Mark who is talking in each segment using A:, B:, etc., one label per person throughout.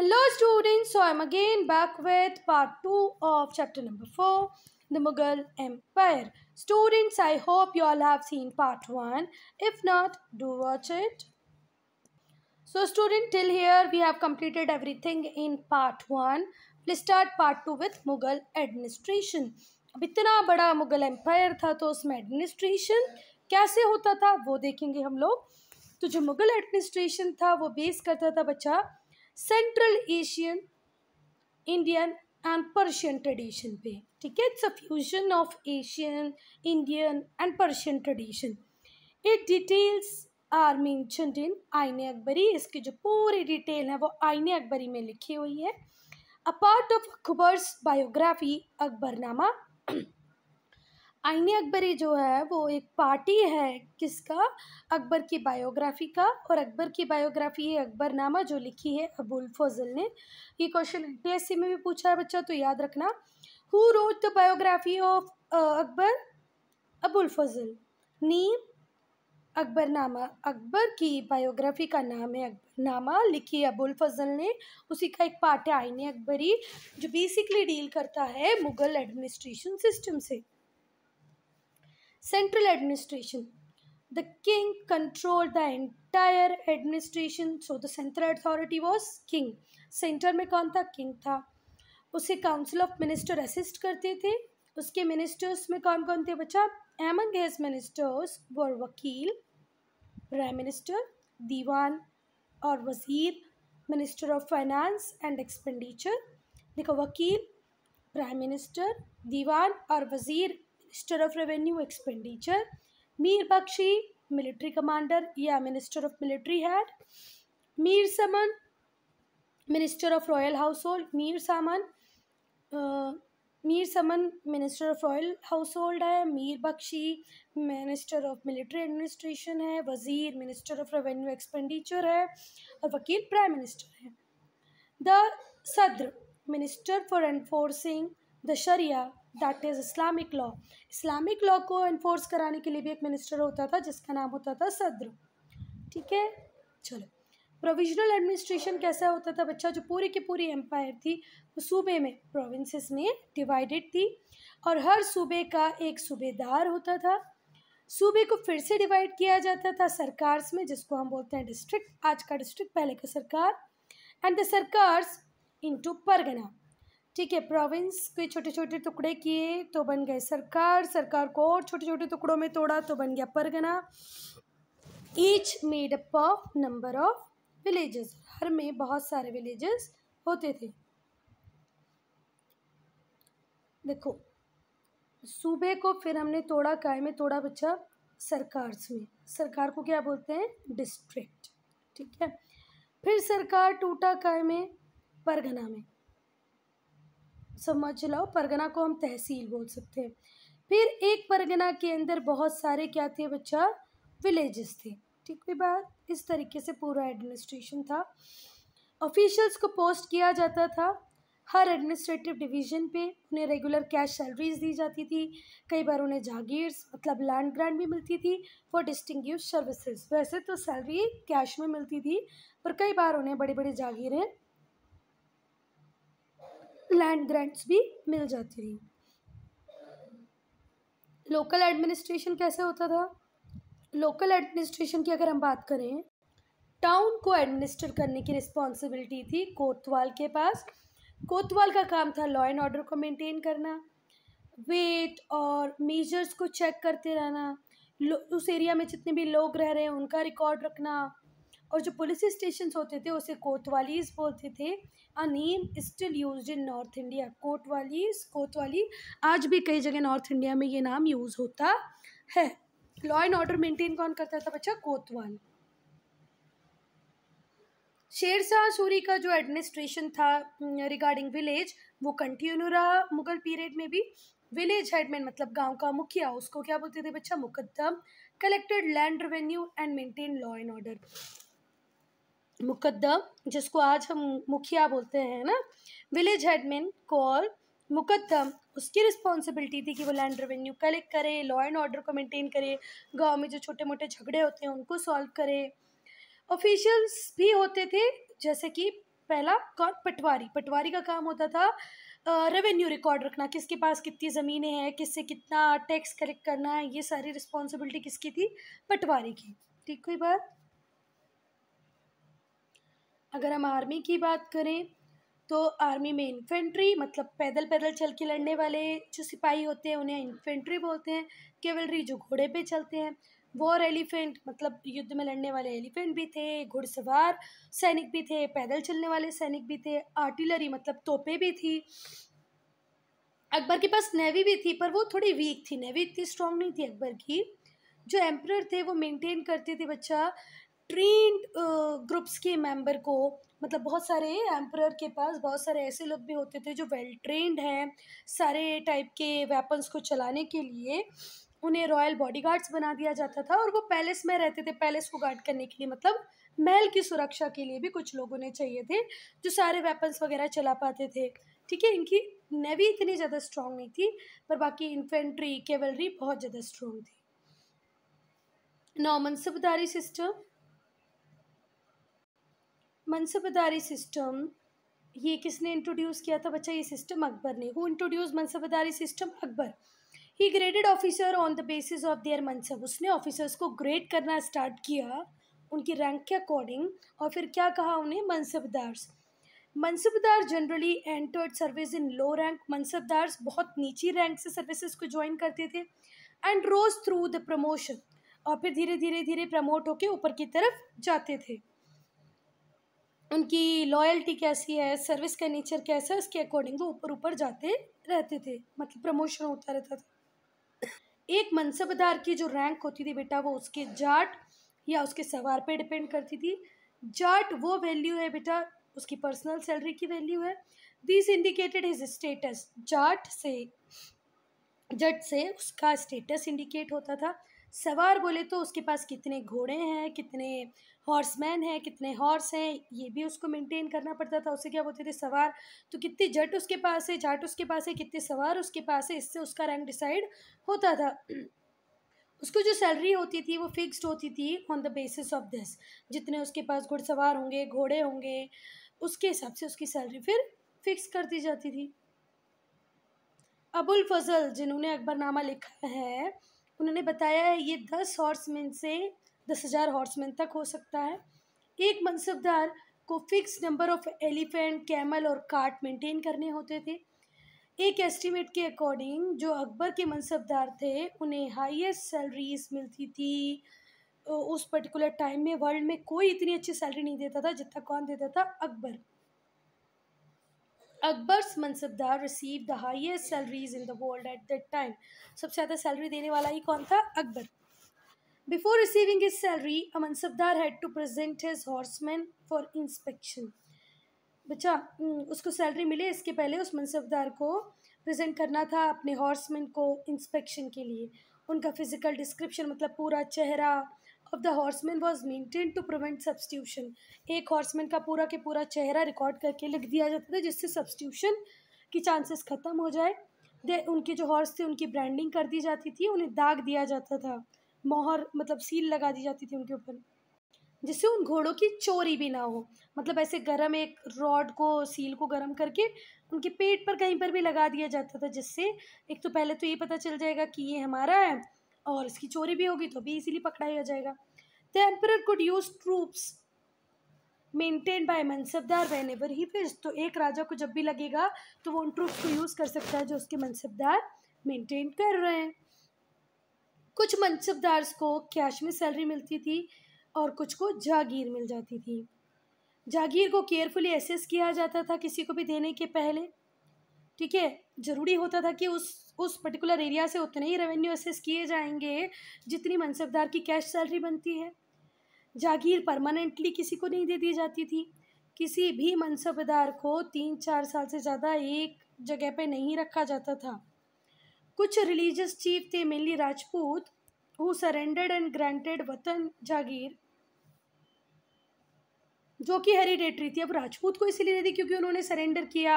A: Hello students, so I am again back with part 2 of chapter number 4, the Mughal Empire. Students, I hope you all have seen part 1. If not, do watch it. So student, till here we have completed everything in part 1. Let's start part 2 with Mughal administration. अब इतना बड़ा Mughal empire था तो उसमें administration कैसे होता था वो देखेंगे हम लोग तो जो मुगल एडमिनिस्ट्रेशन था वो बेस करता था बच्चा central Asian Indian and Persian tradition पे ठीक है it's a fusion of Asian Indian and Persian tradition it details are mentioned in Ain-i Akbari इसके जो पूरी डिटेल है वो आईने अकबरी में लिखी हुई है a part of Akbar's biography Akbarnama Ain-i Akbari जो है वो एक पार्टी है किसका अकबर की बायोग्राफी का और अकबर की बायोग्राफी ये नामा जो लिखी है अबुल फजल ने ये क्वेश्चन डी में भी पूछा है बच्चा तो याद रखना who wrote the biography of Akbar Abul Fazl नीम नामा अकबर की बायोग्राफी का नाम है नामा लिखी अबुल फजल ने उसी का एक पार्ट है आईने अकबरी जो बेसिकली डील करता है मुगल एडमिनिस्ट्रेशन सिस्टम से central administration. The king controlled the entire administration. So the central authority was king. Centre में कौन था किंग था उसे काउंसिल ऑफ मिनिस्टर असिस्ट करते थे उसके मिनिस्टर्स में कौन कौन थे बच्चा एमंग हिज मिनिस्टर्स वर वकील प्राइम मिनिस्टर दीवान और wazir minister of finance and expenditure देखो वकील प्राइम मिनिस्टर दीवान और wazir minister of revenue expenditure Mir Bakhshi military commander या minister of military head Mir Saman minister of royal household Mir Saman Mir Saman minister of royal household है Mir Bakhshi minister of military administration है wazir minister of revenue expenditure है और vakil prime minister है the Sadr minister for enforcing the Shariah that is Islamic law Islamic law को enforce कराने के लिए भी एक मिनिस्टर होता था जिसका नाम होता था सद्र ठीक है चलो प्रोविजनल एडमिनिस्ट्रेशन कैसा होता था बच्चा जो पूरी की पूरी एम्पायर थी वो सूबे में प्रोविंसेस में डिवाइडेड थी और हर सूबे का एक सूबेदार होता था सूबे को फिर से डिवाइड किया जाता था सरकार्स में जिसको हम बोलते हैं डिस्ट्रिक्ट आज का डिस्ट्रिक्ट पहले का sarkar and the sarkars into pargana ठीक है प्रोविंस के छोटे छोटे टुकड़े किए तो बन गए सरकार सरकार को और छोटे छोटे टुकड़ों में तोड़ा तो बन गया pargana each made up of number of villages हर में बहुत सारे विलेजेस होते थे देखो सूबे को फिर हमने तोड़ा काय में तोड़ा बच्चा सरकार में सरकार को क्या बोलते हैं डिस्ट्रिक्ट ठीक है फिर सरकार टूटा काय में परगना में समझ लो परगना को हम तहसील बोल सकते हैं फिर एक परगना के अंदर बहुत सारे क्या थे बच्चा विलेजेस थे ठीक भी बात इस तरीके से पूरा एडमिनिस्ट्रेशन था ऑफिशियल्स को पोस्ट किया जाता था हर एडमिनिस्ट्रेटिव डिवीजन पे उन्हें रेगुलर कैश सैलरीज दी जाती थी कई बार उन्हें जागीर्स मतलब लैंड ग्रांट भी मिलती थी फॉर डिस्टिंग सर्विसेज वैसे तो सैलरी कैश में मिलती थी पर कई बार उन्हें बड़ी बड़ी जागीरें लैंड ग्रांट्स भी मिल जाती थी लोकल एडमिनिस्ट्रेशन कैसे होता था लोकल एडमिनिस्ट्रेशन की अगर हम बात करें टाउन को एडमिनिस्टर करने की रिस्पॉन्सिबिलिटी थी कोतवाल के पास कोतवाल का काम था लॉ एंड ऑर्डर को मेंटेन करना वेट और मेजर्स को चेक करते रहना उस एरिया में जितने भी लोग रह रहे हैं उनका रिकॉर्ड रखना और जो पुलिस स्टेशन होते थे उसे कोतवालीज बोलते थे a name still use in North India kotwalis kotwali आज भी कई जगह नॉर्थ इंडिया में ये नाम यूज़ होता है लॉ एंड ऑर्डर मेंटेन कौन करता था बच्चा कोतवाल शेर शाह सूरी का जो एडमिनिस्ट्रेशन था रिगार्डिंग विलेज वो कंटिन्यू रहा मुगल पीरियड में भी विलेज हेडमैन मतलब गांव का मुखिया उसको क्या बोलते थे बच्चा muqaddam collected land revenue and maintain law and order muqaddam जिसको आज हम मुखिया बोलते हैं ना विलेज हेडमैन कॉल मुकदम उसकी रिस्पॉन्सिबिलिटी थी कि वो लैंड रेवेन्यू कलेक्ट करे लॉ एंड ऑर्डर को मेंटेन करे गांव में जो छोटे मोटे झगड़े होते हैं उनको सॉल्व करे ऑफिशियल्स भी होते थे जैसे कि पहला कौन पटवारी पटवारी का काम होता था रेवेन्यू रिकॉर्ड रखना किसके पास कितनी ज़मीनें हैं किससे कितना टैक्स कलेक्ट करना है ये सारी रिस्पॉन्सिबिलिटी किसकी थी पटवारी की ठीक हुई बात अगर हम आर्मी की बात करें तो आर्मी में इन्फेंट्री मतलब पैदल पैदल चल के लड़ने वाले जो सिपाही होते हैं उन्हें इन्फेंट्री बोलते हैं केवलरी जो घोड़े पे चलते हैं वॉर एलिफेंट मतलब युद्ध में लड़ने वाले एलिफेंट भी थे घुड़सवार सैनिक भी थे पैदल चलने वाले सैनिक भी थे आर्टिलरी मतलब तोपे भी थी अकबर के पास नेवी भी थी पर वो थोड़ी वीक थी नेवी इतनी स्ट्रांग नहीं थी अकबर की जो एम्प्रर थे वो मेंटेन करते थे बच्चा ट्रेंड ग्रुप्स के मेंबर को मतलब बहुत सारे एम्प्रर के पास बहुत सारे ऐसे लोग भी होते थे जो वेल ट्रेंड हैं सारे टाइप के वेपन्स को चलाने के लिए उन्हें रॉयल बॉडीगार्ड्स बना दिया जाता था और वो पैलेस में रहते थे पैलेस को गार्ड करने के लिए मतलब महल की सुरक्षा के लिए भी कुछ लोग उन्हें चाहिए थे जो सारे वेपन्स वगैरह चला पाते थे ठीक है इनकी नेवी इतनी ज़्यादा स्ट्रॉन्ग नहीं थी पर बाकी इन्फेंट्री केवलरी बहुत ज़्यादा स्ट्रॉन्ग थी नॉमन सबदारी सिस्टम मनसबदारी सिस्टम ये किसने इंट्रोड्यूस किया था बच्चा ये सिस्टम अकबर ने who introduce mansabdari system Akbar ही graded officer on the basis of their mansab उसने ऑफिसर्स को ग्रेड करना स्टार्ट किया उनकी रैंक के अकॉर्डिंग और फिर क्या कहा उन्हें mansabdars mansabdar generally entered service in low rank mansabdars बहुत नीची रैंक से सर्विसेज को ज्वाइन करते थे and rose through the promotion और फिर धीरे धीरे धीरे प्रमोट होके ऊपर की तरफ जाते थे उनकी लॉयल्टी कैसी है सर्विस का नेचर कैसा है उसके अकॉर्डिंग वो ऊपर ऊपर जाते रहते थे मतलब प्रमोशन होता रहता था एक मनसबदार की जो रैंक होती थी बेटा वो उसके जाट या उसके सवार पे डिपेंड करती थी जाट वो वैल्यू है बेटा उसकी पर्सनल सैलरी की वैल्यू है this indicated his status zat से जट से उसका स्टेटस इंडिकेट होता था सवार बोले तो उसके पास कितने घोड़े हैं कितने हॉर्समैन है कितने हॉर्स हैं ये भी उसको मेंटेन करना पड़ता था उसे क्या बोलते थे सवार तो कितने जट उसके पास है जाट उसके पास है कितने सवार उसके पास है इससे उसका रैंक डिसाइड होता था उसको जो सैलरी होती थी वो फिक्स्ड होती थी on the basis of this जितने उसके पास घुड़सवार होंगे घोड़े होंगे उसके हिसाब से उसकी सैलरी फिर फिक्स कर दी जाती थी अबुल फजल जिन्होंने अकबरनामा लिखा है उन्होंने बताया है ये दस हॉर्समैन से दस हज़ार हॉर्समैन तक हो सकता है एक मनसबदार को fix number of elephant camel और कार्ट मेंटेन करने होते थे एक एस्टीमेट के अकॉर्डिंग जो अकबर के मनसबदार थे उन्हें हाईएस्ट सैलरीज मिलती थी उस पर्टिकुलर टाइम में वर्ल्ड में कोई इतनी अच्छी सैलरी नहीं देता था जितना कौन देता था Akbar Akbar's mansabdar receive the highest salaries in the world at that time सबसे ज़्यादा सैलरी देने वाला ही कौन था Akbar Before receiving his salary, Aman Sabdar had to present his horsemen for inspection. बच्चा उसको सैलरी मिले इसके पहले उस मनसबदार को प्रेजेंट करना था अपने हॉर्समैन को इंस्पेक्शन के लिए उनका फिजिकल डिस्क्रिप्शन मतलब पूरा चेहरा of the horseman was maintain to prevent substitution एक हॉर्समैन का पूरा के पूरा चेहरा रिकॉर्ड करके लिख दिया जाता था जिससे सब्सटीट्यूशन की चांसेस ख़त्म हो जाए दे उनके जो हॉर्स थे उनकी ब्रांडिंग कर दी जाती थी उन्हें दाग दिया जाता था मोहर मतलब सील लगा दी जाती थी उनके ऊपर जिससे उन घोड़ों की चोरी भी ना हो मतलब ऐसे गरम एक रॉड को सील को गरम करके उनके पेट पर कहीं पर भी लगा दिया जाता था जिससे एक तो पहले तो ये पता चल जाएगा कि ये हमारा है और इसकी चोरी भी होगी तो भी इसीलिए पकड़ाया जाएगा the emperor could use troops maintain by mansabdar वैन पर ही फिर तो एक राजा को जब भी लगेगा तो वो उन ट्रूप्स को यूज़ कर सकता है जो उसके मनसबदार मेंटेन कर रहे हैं कुछ मनसबदार्स को कैश में सैलरी मिलती थी और कुछ को जागीर मिल जाती थी जागीर को केयरफुली एसेस किया जाता था किसी को भी देने के पहले ठीक है ज़रूरी होता था कि उस उस पर्टिकुलर एरिया से उतने ही रेवेन्यू एसेस किए जाएंगे जितनी मनसबदार की कैश सैलरी बनती है जागीर परमानेंटली किसी को नहीं दे दी जाती थी किसी भी मनसबदार को तीन चार साल से ज़्यादा एक जगह पे नहीं रखा जाता था कुछ रिलीजियस चीफ थे mainly Rajput who surrendered and granted watan jagir जो कि हेरिडेटरी थी अब राजपूत को इसीलिए दे दी क्योंकि उन्होंने सरेंडर किया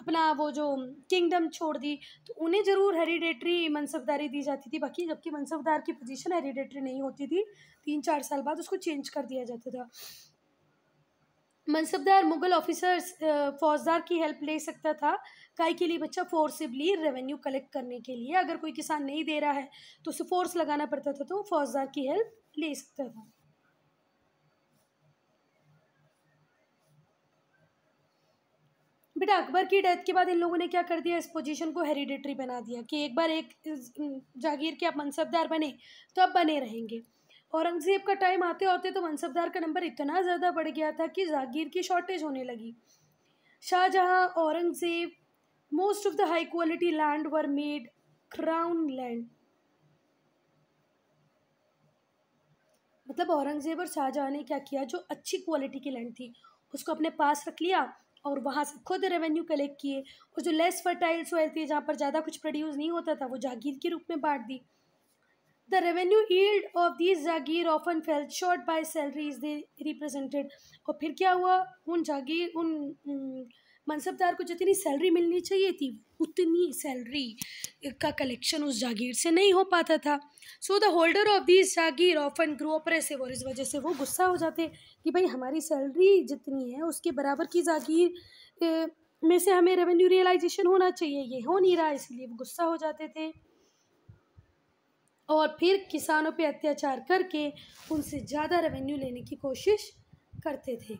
A: अपना वो जो किंगडम छोड़ दी तो उन्हें ज़रूर हेरिडेटरी मनसबदारी दी जाती थी बाकी जबकि मनसबदार की पोजीशन हेरिडेटरी नहीं होती थी तीन चार साल बाद उसको चेंज कर दिया जाता था मनसबदार मुगल ऑफिसर्स फौजदार की हेल्प ले सकता था काय के लिए बच्चा फोर्सिबली रेवेन्यू कलेक्ट करने के लिए अगर कोई किसान नहीं दे रहा है तो उसे फोर्स लगाना पड़ता था तो फौजदार की हेल्प ले सकता था बेटा अकबर की डेथ के बाद इन लोगों ने क्या कर दिया इस पोजीशन को हेरिडेटरी बना दिया कि एक बार एक जागीर के आप मनसबदार बने तो आप बने रहेंगे औरंगज़ेब का टाइम आते होते तो मनसबदार का नंबर इतना ज़्यादा बढ़ गया था कि जागीर की शॉर्टेज होने लगी Shah Jahan Aurangzeb most of the high quality land were made crown land मतलब औरंगज़ेब और शाहजहाँ ने क्या किया जो अच्छी क्वालिटी की लैंड थी उसको अपने पास रख लिया और वहाँ से खुद रेवेन्यू कलेक्ट किए और जो लेस फर्टाइल सॉइल थी जहाँ पर ज़्यादा कुछ प्रोड्यूस नहीं होता था वो जागीर के रूप में बांट दी The revenue yield of these Jagir often fell short by salaries they represented. और फिर क्या हुआ उन जागीर उन मनसबदार को जितनी सैलरी मिलनी चाहिए थी उतनी सैलरी का कलेक्शन उस जागीर से नहीं हो पाता था so the holder of this jagir often grow oppressive और इस वजह से वो गुस्सा हो जाते कि भाई हमारी सैलरी जितनी है उसके बराबर की जागीर में से हमें रेवेन्यू रियलाइजेशन होना चाहिए ये हो नहीं रहा इसलिए वो गुस्सा हो जाते थे और फिर किसानों पे अत्याचार करके उनसे ज़्यादा रेवेन्यू लेने की कोशिश करते थे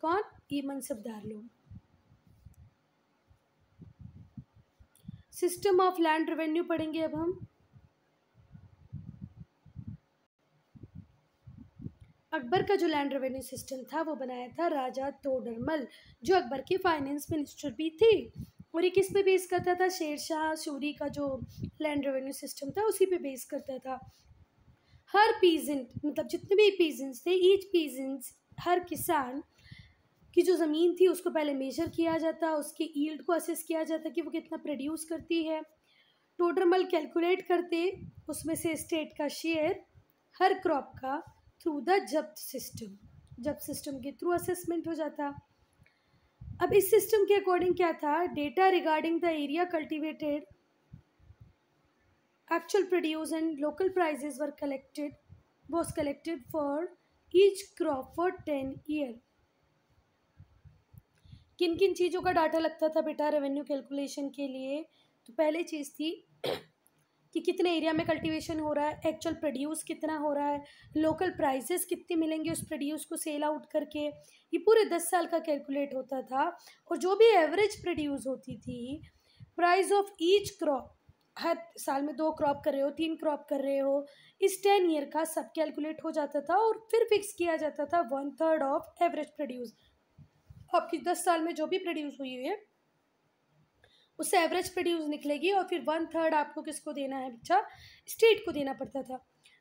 A: कौन ये मनसबदार लोग सिस्टम ऑफ लैंड रेवेन्यू पढ़ेंगे अब हम अकबर का जो लैंड रेवेन्यू सिस्टम था वो बनाया था राजा तोडरमल जो अकबर के फाइनेंस मिनिस्टर भी थे और ये किस पे बेस करता था शेरशाह सूरी का जो लैंड रेवेन्यू सिस्टम था उसी पे बेस करता था हर पीजेंट मतलब जितने भी पीजेंट्स थे ईच पीजेंट्स हर किसान की जो ज़मीन थी उसको पहले मेजर किया जाता उसकी ईल्ड को असेस किया जाता कि वो कितना प्रोड्यूस करती है टोटल मल कैलकुलेट करते उसमें से स्टेट का शेयर हर क्रॉप का through the zabt system zabt system के थ्रू असेसमेंट हो जाता अब इस सिस्टम के अकॉर्डिंग क्या था data regarding the area cultivated actual produce and local prices were collected was collected for each crop for ten year किन किन चीज़ों का डाटा लगता था बेटा रेवेन्यू कैलकुलेशन के लिए तो पहले चीज़ थी कि कितने एरिया में कल्टीवेशन हो रहा है एक्चुअल प्रोड्यूस कितना हो रहा है लोकल प्राइसेस कितने मिलेंगे उस प्रोड्यूस को सेल आउट करके ये पूरे दस साल का कैलकुलेट होता था और जो भी एवरेज प्रोड्यूस होती थी प्राइस ऑफ ईच क्रॉप हर साल में दो क्रॉप कर रहे हो तीन क्रॉप कर रहे हो इस टेन ईयर का सब कैलकुलेट हो जाता था और फिर फिक्स किया जाता था one third of average produce आपकी दस साल में जो भी प्रोड्यूस हुई है उससे एवरेज प्रोड्यूस निकलेगी और फिर वन थर्ड आपको किसको देना है बच्चा स्टेट को देना पड़ता था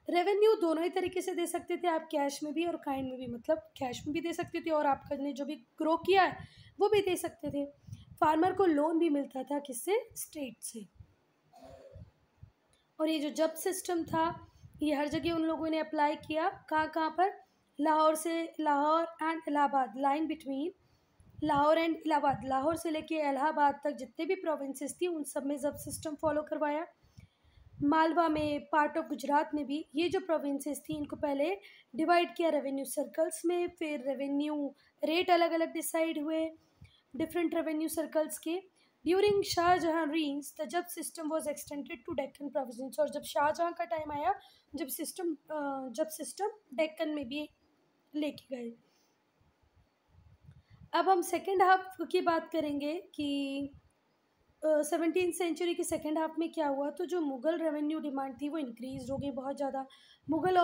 A: रेवेन्यू दोनों ही तरीके से दे सकते थे आप कैश में भी और काइंड में भी मतलब कैश में भी दे सकते थे और आपका ने जो भी ग्रो किया है वो भी दे सकते थे फार्मर को लोन भी मिलता था किससे स्टेट से और ये जो जब सिस्टम था ये हर जगह उन लोगों ने अप्लाई किया कहाँ कहाँ पर लाहौर से Lahore and Allahabad line between Lahore and Allahabad Lahore से लेके इलाहाबाद तक जितने भी प्रोविंसेस थी उन सब में जब सिस्टम फॉलो करवाया मालवा में पार्ट ऑफ गुजरात में भी ये जो प्रोविंसेस थी इनको पहले डिवाइड किया रेवेन्यू सर्कल्स में फिर रेवेन्यू रेट अलग अलग डिसाइड हुए डिफरेंट रेवेन्यू सर्कल्स के ड्यूरिंग शाहजहाँ रीन्स द जब system was extended to Deccan province और जब शाहजहाँ का टाइम आया जब सिस्टम जब सिस्टम डेक्कन में भी लेके गए अब हम सेकेंड हाफ की बात करेंगे कि सेवनटीन uh, सेंचुरी के सेकेंड हाफ में क्या हुआ तो जो मुग़ल रेवेन्यू डिमांड थी वो इंक्रीज हो गई बहुत ज़्यादा मुग़ल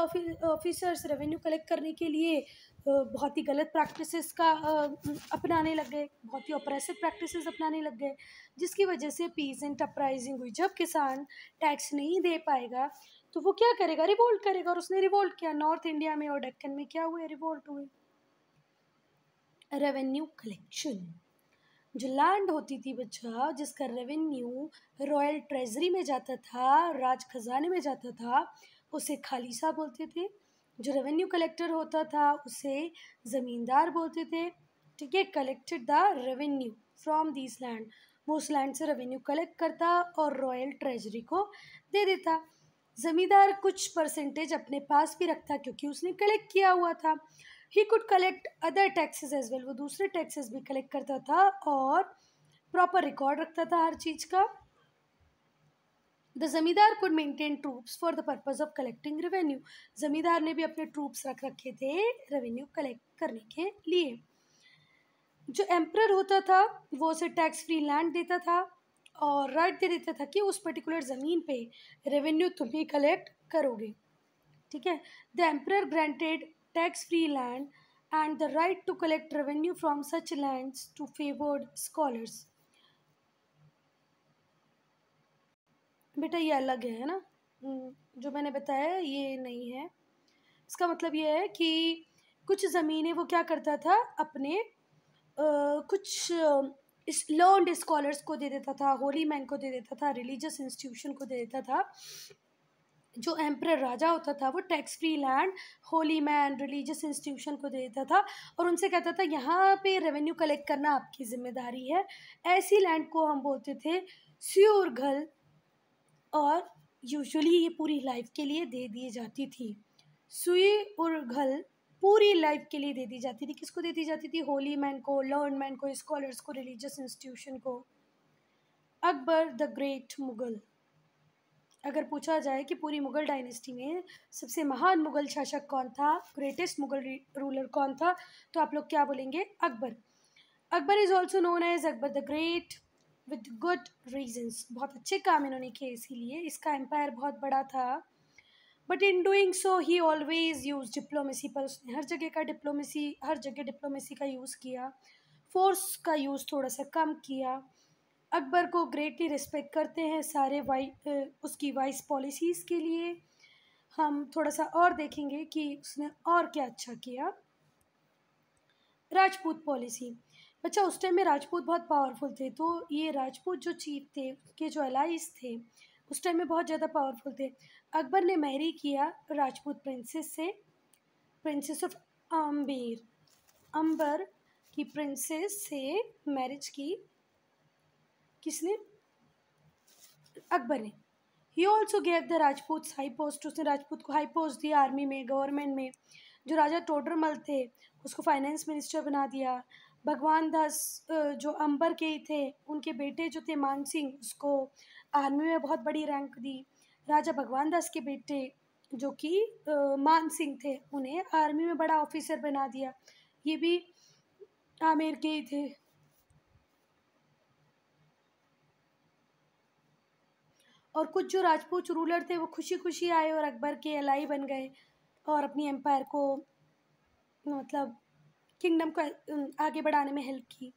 A: ऑफिसर्स रेवेन्यू कलेक्ट करने के लिए बहुत ही गलत प्रैक्टिसेस का अपनाने लग गए बहुत ही ऑपरेसिव प्रैक्टिसेस अपनाने लग गए जिसकी वजह से पीस एंड अपराइजिंग हुई जब किसान टैक्स नहीं दे पाएगा तो वो क्या करेगा रिवोल्ट करेगा और उसने रिवोल्ट किया नॉर्थ इंडिया में और डक्कन में क्या हुआ रिवोल्ट हुए रेवेन्यू कलेक्शन जो लैंड होती थी बच्चा जिसका रेवेन्यू रॉयल ट्रेजरी में जाता था राज खजाने में जाता था उसे खालिसा बोलते थे जो रेवेन्यू कलेक्टर होता था उसे ज़मींदार बोलते थे ठीक है collected the revenue from this land वो उस लैंड से रेवेन्यू कलेक्ट करता और रॉयल ट्रेजरी को दे देता ज़मींदार कुछ परसेंटेज अपने पास भी रखता क्योंकि उसने कलेक्ट किया हुआ था he could collect other taxes as well वो दूसरे टैक्सेस भी कलेक्ट करता था और प्रॉपर रिकॉर्ड रखता था हर चीज़ का the zamindar could maintain troops for the purpose of collecting revenue zamindar ने भी अपने ट्रूप्स रख रखे थे रेवेन्यू कलेक्ट करने के लिए जो एम्प्रर होता था वो उसे टैक्स फ्री लैंड देता था और राइट दे देता था कि उस पर्टिकुलर ज़मीन पे रेवेन्यू तुम ही कलेक्ट करोगे ठीक है the emperor granted tax-free land and the right to collect revenue from such lands to favored scholars. बेटा ये अलग है ना हम्म, जो मैंने बताया ये नहीं है इसका मतलब ये है कि कुछ ज़मीनें वो क्या करता था अपने Uh, कुछ लर्नड स्कॉलर्स को दे देता था होली मैन को दे देता था रिलीजियस इंस्टीट्यूशन को दे देता था जो एम्प्रर राजा होता था वो tax free land holy man religious institution को देता था और उनसे कहता था यहाँ पे रेवेन्यू कलेक्ट करना आपकी जिम्मेदारी है ऐसी लैंड को हम बोलते थे स्योरघल और यूजुअली ये पूरी लाइफ के लिए दे दी जाती थी सुई और घल पूरी लाइफ के लिए दे दी जाती थी किसको दे दी जाती थी होली मैन को लर्न मैन को स्कॉलर्स को रिलीजियस इंस्टीट्यूशन को अकबर द ग्रेट मुगल अगर पूछा जाए कि पूरी मुगल डायनेस्टी में सबसे महान मुगल शासक कौन था ग्रेटेस्ट मुगल रूलर कौन था तो आप लोग क्या बोलेंगे Akbar Akbar is also known as Akbar the great with good reasons बहुत अच्छे काम इन्होंने किए इसीलिए इसका एम्पायर बहुत बड़ा था but in doing so he always use diplomacy पर उसने हर जगह का डिप्लोमेसी हर जगह डिप्लोमेसी का यूज़ किया फोर्स का यूज़ थोड़ा सा कम किया अकबर को ग्रेटली रिस्पेक्ट करते हैं सारे वाइ उसकी वाइस पॉलिसीज़ के लिए हम थोड़ा सा और देखेंगे कि उसने और क्या अच्छा किया राजपूत पॉलिसी अच्छा उस टाइम में राजपूत बहुत पावरफुल थे तो ये राजपूत जो चीफ थे के जो अलाइज थे उस टाइम में बहुत ज़्यादा पावरफुल थे अकबर ने मैरी किया राजपूत प्रिंसेस से प्रिंसेस ऑफ आम्बीर अंबर की प्रिंसेस से मैरिज की किसने अकबर ने he also gave the Rajput high post उसने राजपूत को हाई पोस्ट दिया आर्मी में गवर्नमेंट में जो राजा टोडरमल थे उसको फाइनेंस मिनिस्टर बना दिया भगवान दास जो अंबर के ही थे उनके बेटे जो थे मान सिंह उसको आर्मी में बहुत बड़ी रैंक दी राजा भगवान दास के बेटे जो कि मान सिंह थे उन्हें आर्मी में बड़ा ऑफिसर बना दिया ये भी आमेर के ही थे और कुछ जो राजपूत रूलर थे वो खुशी खुशी आए और अकबर के अलाई बन गए और अपनी एम्पायर को मतलब किंगडम को आगे बढ़ाने में हेल्प की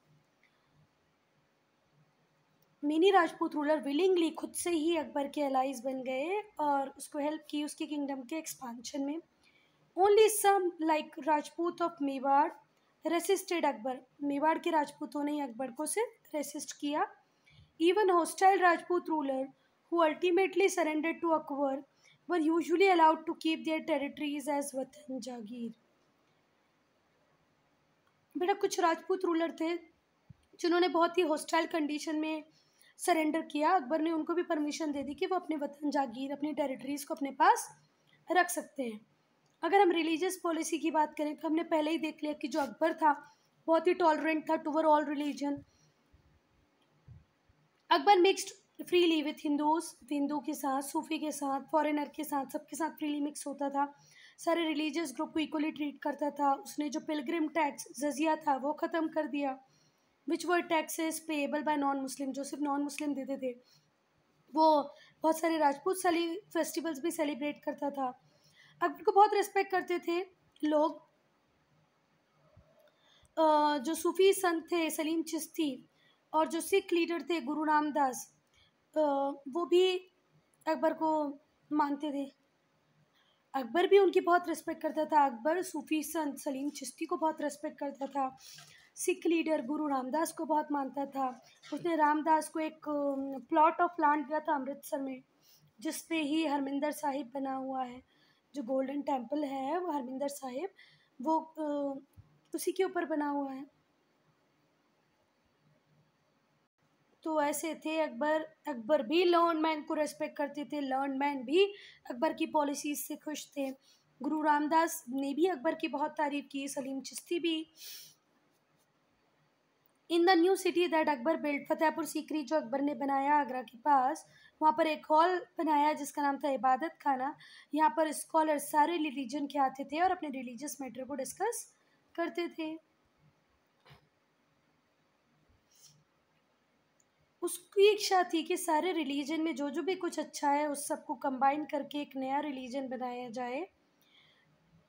A: मिनी राजपूत रूलर विलिंगली खुद से ही अकबर के एलाइज बन गए और उसको हेल्प की उसके किंगडम के एक्सपांशन में only some like Rajput of Mewar resisted Akbar Mewar के राजपूतों ने अकबर को सिर्फ रेसिस्ट किया even hostile Rajput ruler who ultimately surrendered to Akbar, were usually allowed to keep their territories as Watan Jagir. बेटा कुछ राजपूत रूलर थे जिन्होंने बहुत ही हॉस्टाइल कंडीशन में सरेंडर किया अकबर ने उनको भी परमिशन दे दी कि वो अपने वतन जागीर अपनी टेरिटरीज़ को अपने पास रख सकते हैं अगर हम रिलीजियस पॉलिसी की बात करें तो हमने पहले ही देख लिया कि जो अकबर था बहुत ही टॉलरेंट था toward all religion Akbar mixed freely with Hindus Hindu के साथ सूफी के साथ फॉरेनर के साथ सबके साथ फ्रीली मिक्स होता था सारे रिलीजियस ग्रुप को इक्वली ट्रीट करता था उसने जो पिलग्रिम टैक्स जजिया था वो ख़त्म कर दिया which were taxes payable by non Muslim जो सिर्फ नॉन मुस्लिम देते थे वो बहुत सारे राजपूत सली फेस्टिवल्स भी सेलिब्रेट करता था अकबर को बहुत रेस्पेक्ट करते थे लोग जो सूफी संत थे सलीम चिश्ती और जो सिख लीडर थे गुरु रामदास तो वो भी अकबर को मानते थे अकबर भी उनकी बहुत रेस्पेक्ट करता था अकबर सूफी संत सलीम चिश्ती को बहुत रेस्पेक्ट करता था सिख लीडर गुरु रामदास को बहुत मानता था उसने रामदास को एक प्लॉट ऑफ लैंड दिया था अमृतसर में जिस पे ही हरमिंदर साहिब बना हुआ है जो गोल्डन टेम्पल है वो हरमिंदर साहिब वो उसी के ऊपर बना हुआ है तो ऐसे थे अकबर अकबर भी लर्न मैन को रेस्पेक्ट करते थे लर्न मैन भी अकबर की पॉलिसीज से खुश थे गुरु रामदास ने भी अकबर की बहुत तारीफ की सलीम चिश्ती भी in the new city that Akbar build Fatehpur Sikri जो अकबर ने बनाया आगरा के पास वहाँ पर एक हॉल बनाया जिसका नाम था इबादत खाना यहाँ पर स्कॉलर सारे रिलीजन के आते थे और अपने रिलीजियस मैटर को डिस्कस करते थे उसकी इच्छा थी कि सारे रिलीजन में जो जो भी कुछ अच्छा है उस सबको कंबाइन करके एक नया रिलीजन बनाया जाए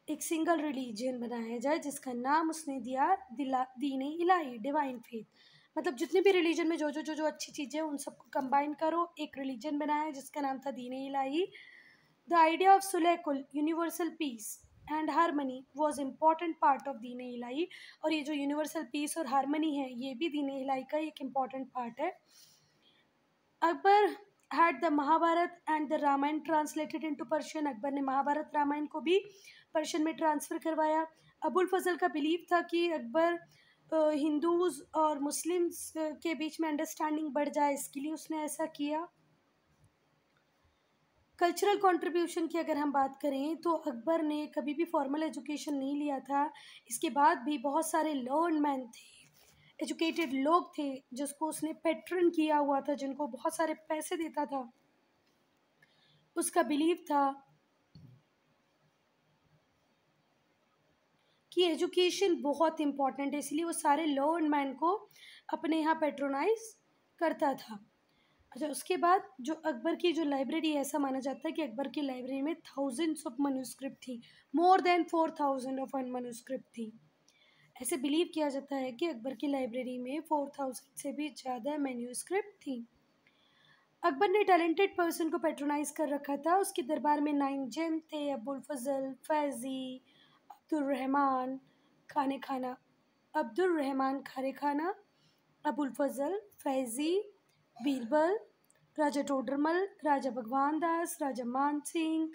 A: एक सिंगल रिलीजन बनाया जाए जिसका नाम उसने दिया दिला दीन इलाही डिवाइन फेथ मतलब जितने भी रिलीजन में जो जो जो जो अच्छी चीज़ें उन सबको कंबाइन करो एक रिलीजन बनाया जिसका नाम था Din Ilahi the idea of Sulh Kul universal peace and harmony was important part of Din Ilahi और ये जो यूनिवर्सल पीस और हारमनी है ये भी दीन इलाही का एक इम्पॉर्टेंट पार्ट है Akbar had the Mahabharata and the Ramayana translated into Persian Akbar ने महाभारत रामायण को भी पर्शियन में ट्रांसफ़र करवाया अबुल फजल का बिलीव था कि अकबर हिंदूज़ और मुस्लिम्स के बीच में अंडरस्टैंडिंग बढ़ जाए इसके लिए उसने ऐसा किया कल्चरल कंट्रीब्यूशन की अगर हम बात करें तो अकबर ने कभी भी फॉर्मल एजुकेशन नहीं लिया था इसके बाद भी बहुत सारे लर्न मैन थे एजुकेटेड लोग थे जिसको उसने पैटर्न किया हुआ था जिनको बहुत सारे पैसे देता था उसका बिलीव था कि एजुकेशन बहुत इम्पॉर्टेंट है इसलिए वो सारे लर्न मैन को अपने यहाँ पेट्रोनाइज करता था अच्छा उसके बाद जो अकबर की जो लाइब्रेरी है ऐसा माना जाता है कि अकबर की लाइब्रेरी में थाउजेंड्स ऑफ मनुस्क्रिप्ट थी more than four thousand of manuscript थी ऐसे बिलीव किया जाता है कि अकबर की लाइब्रेरी में फोर थाउजेंड से भी ज़्यादा मेन्यूस्क्रिप्ट थी अकबर ने टैलेंटेड पर्सन को पेट्रोनाइज कर रखा था उसके दरबार में नाइन जेम थे अबुल फजल फैजी अब्दुलरहमान खाने खाना अब्दुलरहमान खान खाना अबुल फजल फैज़ी बीरबल राजा टोडरमल राजा भगवान दास राजा मान सिंह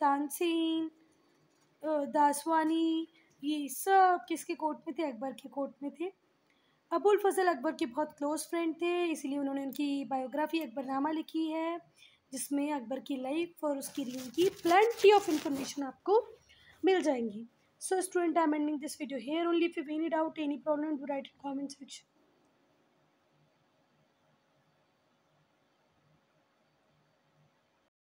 A: तान सिंह दासवानी ये सब किसके कोर्ट में थे अकबर के कोर्ट में थे अबुल फजल अकबर के बहुत क्लोज फ्रेंड थे इसीलिए उन्होंने उनकी बायोग्राफी अकबरनामा लिखी है जिसमें अकबर की लाइफ और उसकी रिंग की प्लेंटी ऑफ इंफॉर्मेशन आपको मिल जाएंगी so student I am ending this video here only if you any doubt any problem do write in comment section